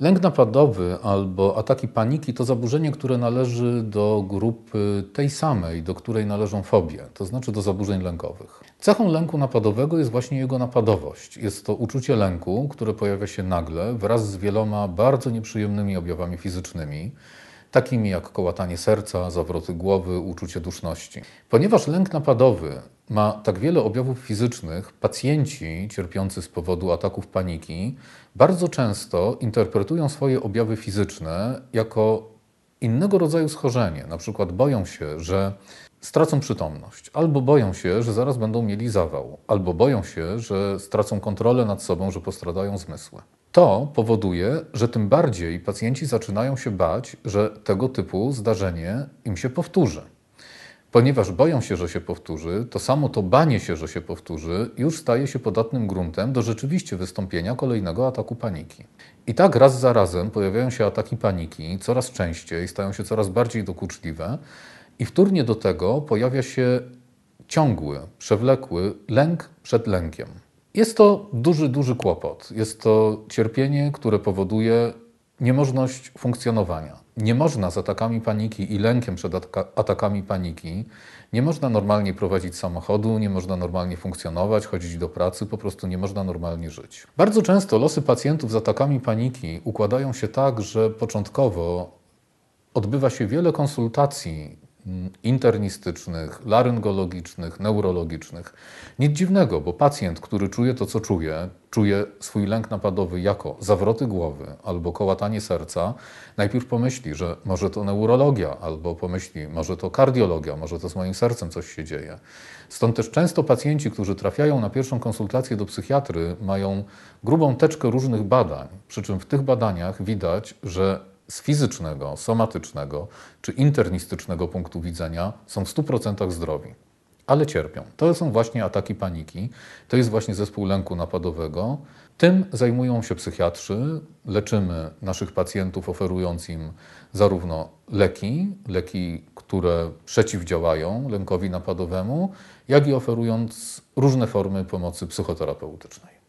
Lęk napadowy albo ataki paniki to zaburzenie, które należy do grupy tej samej, do której należą fobie, to znaczy do zaburzeń lękowych. Cechą lęku napadowego jest właśnie jego napadowość. Jest to uczucie lęku, które pojawia się nagle wraz z wieloma bardzo nieprzyjemnymi objawami fizycznymi takimi jak kołatanie serca, zawroty głowy, uczucie duszności. Ponieważ lęk napadowy ma tak wiele objawów fizycznych, pacjenci cierpiący z powodu ataków paniki bardzo często interpretują swoje objawy fizyczne jako innego rodzaju schorzenie. Na przykład boją się, że stracą przytomność, albo boją się, że zaraz będą mieli zawał, albo boją się, że stracą kontrolę nad sobą, że postradają zmysły. To powoduje, że tym bardziej pacjenci zaczynają się bać, że tego typu zdarzenie im się powtórzy ponieważ boją się, że się powtórzy, to samo to banie się, że się powtórzy, już staje się podatnym gruntem do rzeczywiście wystąpienia kolejnego ataku paniki. I tak raz za razem pojawiają się ataki paniki, coraz częściej, stają się coraz bardziej dokuczliwe, i wtórnie do tego pojawia się ciągły, przewlekły lęk przed lękiem. Jest to duży, duży kłopot. Jest to cierpienie, które powoduje niemożność funkcjonowania. Nie można z atakami paniki i lękiem przed atakami paniki, nie można normalnie prowadzić samochodu, nie można normalnie funkcjonować, chodzić do pracy, po prostu nie można normalnie żyć. Bardzo często losy pacjentów z atakami paniki układają się tak, że początkowo odbywa się wiele konsultacji internistycznych, laryngologicznych, neurologicznych. Nic dziwnego, bo pacjent, który czuje to, co czuje, czuje swój lęk napadowy jako zawroty głowy albo kołatanie serca, najpierw pomyśli, że może to neurologia, albo pomyśli, może to kardiologia, może to z moim sercem coś się dzieje. Stąd też często pacjenci, którzy trafiają na pierwszą konsultację do psychiatry, mają grubą teczkę różnych badań, przy czym w tych badaniach widać, że z fizycznego, somatycznego czy internistycznego punktu widzenia są w 100% zdrowi, ale cierpią. To są właśnie ataki paniki, to jest właśnie zespół lęku napadowego. Tym zajmują się psychiatrzy, leczymy naszych pacjentów, oferując im zarówno leki, leki, które przeciwdziałają lękowi napadowemu, jak i oferując różne formy pomocy psychoterapeutycznej.